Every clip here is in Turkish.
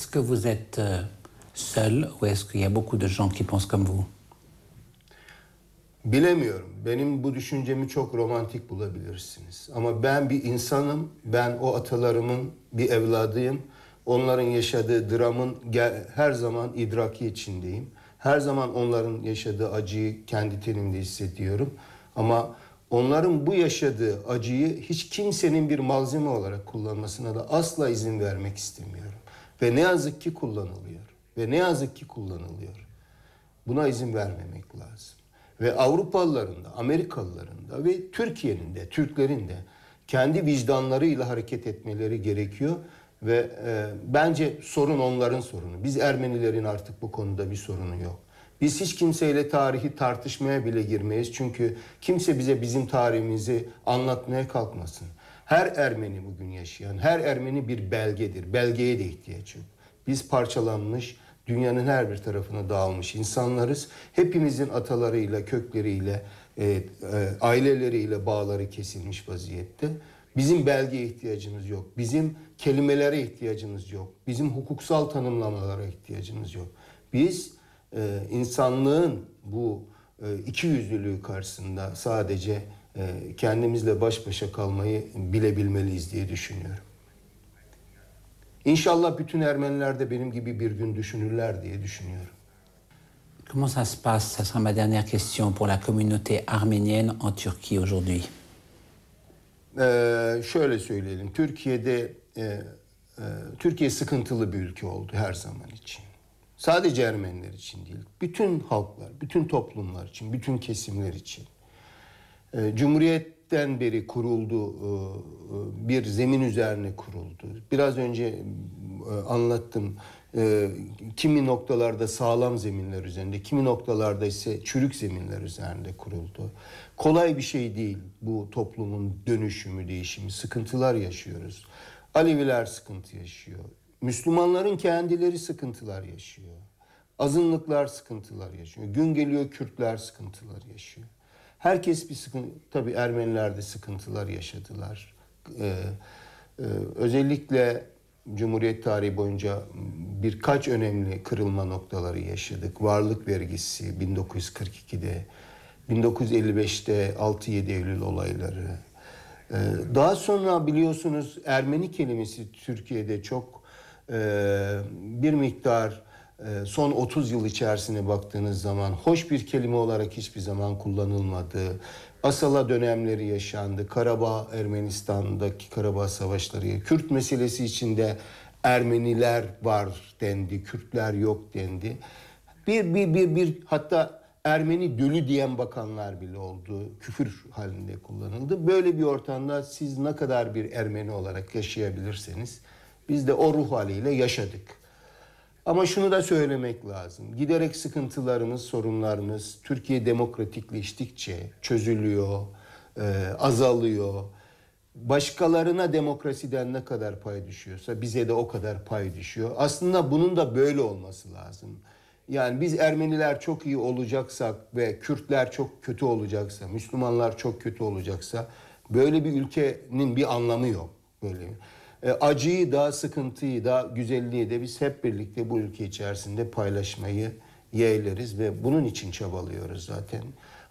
Est-ce que vous êtes euh, seul ou est-ce qu'il y a beaucoup de gens qui pensent comme vous Bilemiyorum. Benim bu düşüncemi çok romantik bulabilirsiniz. Ama ben bir insanım. Ben o atalarımın bir evladıyım. Onların yaşadığı dramın her zaman idraki içindeyim. Her zaman onların yaşadığı acıyı kendi tenimde hissediyorum. Ama onların bu yaşadığı acıyı hiç kimsenin bir malzeme olarak kullanmasına da asla izin vermek istemiyorum. Ve ne yazık ki kullanılıyor. Ve ne yazık ki kullanılıyor. Buna izin vermemek lazım. Ve Avrupalıların da, Amerikalıların da ve Türkiye'nin de, Türklerin de kendi vicdanlarıyla hareket etmeleri gerekiyor. Ve e, bence sorun onların sorunu. Biz Ermenilerin artık bu konuda bir sorunu yok. Biz hiç kimseyle tarihi tartışmaya bile girmeyiz. Çünkü kimse bize bizim tarihimizi anlatmaya kalkmasın. Her Ermeni bugün yaşayan, her Ermeni bir belgedir. Belgeye de ihtiyaç yok. Biz parçalanmış, dünyanın her bir tarafına dağılmış insanlarız. Hepimizin atalarıyla, kökleriyle, e, e, aileleriyle bağları kesilmiş vaziyette. Bizim belgeye ihtiyacımız yok. Bizim kelimelere ihtiyacımız yok. Bizim hukuksal tanımlamalara ihtiyacımız yok. Biz e, insanlığın bu e, iki yüzlülüğü karşısında sadece e, kendimizle baş başa kalmayı bilebilmeliyiz diye düşünüyorum. İnşallah bütün Ermeniler de benim gibi bir gün düşünürler diye düşünüyorum. Comment ça se passe Ça sera ma dernière question pour la communauté arménienne en Turquie aujourd'hui. Ee, şöyle söyleyelim. Türkiye'de e, e, Türkiye sıkıntılı bir ülke oldu her zaman için. Sadece Ermeniler için değil. Bütün halklar, bütün toplumlar için, bütün kesimler için. Ee, Cumhuriyet'ten beri kuruldu, e, e, bir zemin üzerine kuruldu. Biraz önce e, anlattım kimi noktalarda sağlam zeminler üzerinde, kimi noktalarda ise çürük zeminler üzerinde kuruldu. Kolay bir şey değil bu toplumun dönüşümü, değişimi. Sıkıntılar yaşıyoruz. Aleviler sıkıntı yaşıyor. Müslümanların kendileri sıkıntılar yaşıyor. Azınlıklar sıkıntılar yaşıyor. Gün geliyor Kürtler sıkıntılar yaşıyor. Herkes bir sıkıntı, tabii Ermeniler de sıkıntılar yaşadılar. Ee, e, özellikle Cumhuriyet tarihi boyunca birkaç önemli kırılma noktaları yaşadık. Varlık vergisi 1942'de, 1955'te 6-7 Eylül olayları. Ee, daha sonra biliyorsunuz Ermeni kelimesi Türkiye'de çok e, bir miktar ee, son 30 yıl içerisine baktığınız zaman hoş bir kelime olarak hiçbir zaman kullanılmadı. Asala dönemleri yaşandı. Karabağ Ermenistan'daki Karabağ savaşları, Kürt meselesi içinde Ermeniler var dendi, Kürtler yok dendi. Bir bir bir bir hatta Ermeni dölü diyen bakanlar bile oldu. Küfür halinde kullanıldı. Böyle bir ortamda siz ne kadar bir Ermeni olarak yaşayabilirseniz biz de o ruh haliyle yaşadık. Ama şunu da söylemek lazım. Giderek sıkıntılarımız, sorunlarımız Türkiye demokratikleştikçe çözülüyor, e, azalıyor. Başkalarına demokrasiden ne kadar pay düşüyorsa bize de o kadar pay düşüyor. Aslında bunun da böyle olması lazım. Yani biz Ermeniler çok iyi olacaksak ve Kürtler çok kötü olacaksa, Müslümanlar çok kötü olacaksa böyle bir ülkenin bir anlamı yok. Böyle bir. E, acıyı da sıkıntıyı da güzelliği de biz hep birlikte bu ülke içerisinde paylaşmayı yeğleriz ve bunun için çabalıyoruz zaten.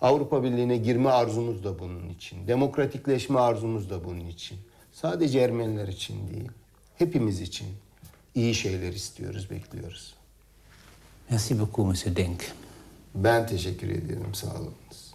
Avrupa Birliği'ne girme arzumuz da bunun için. Demokratikleşme arzumuz da bunun için. Sadece Ermeniler için değil. Hepimiz için iyi şeyler istiyoruz, bekliyoruz. Merci beaucoup, Monsieur Denk. Ben teşekkür ediyorum, sağ olunuz.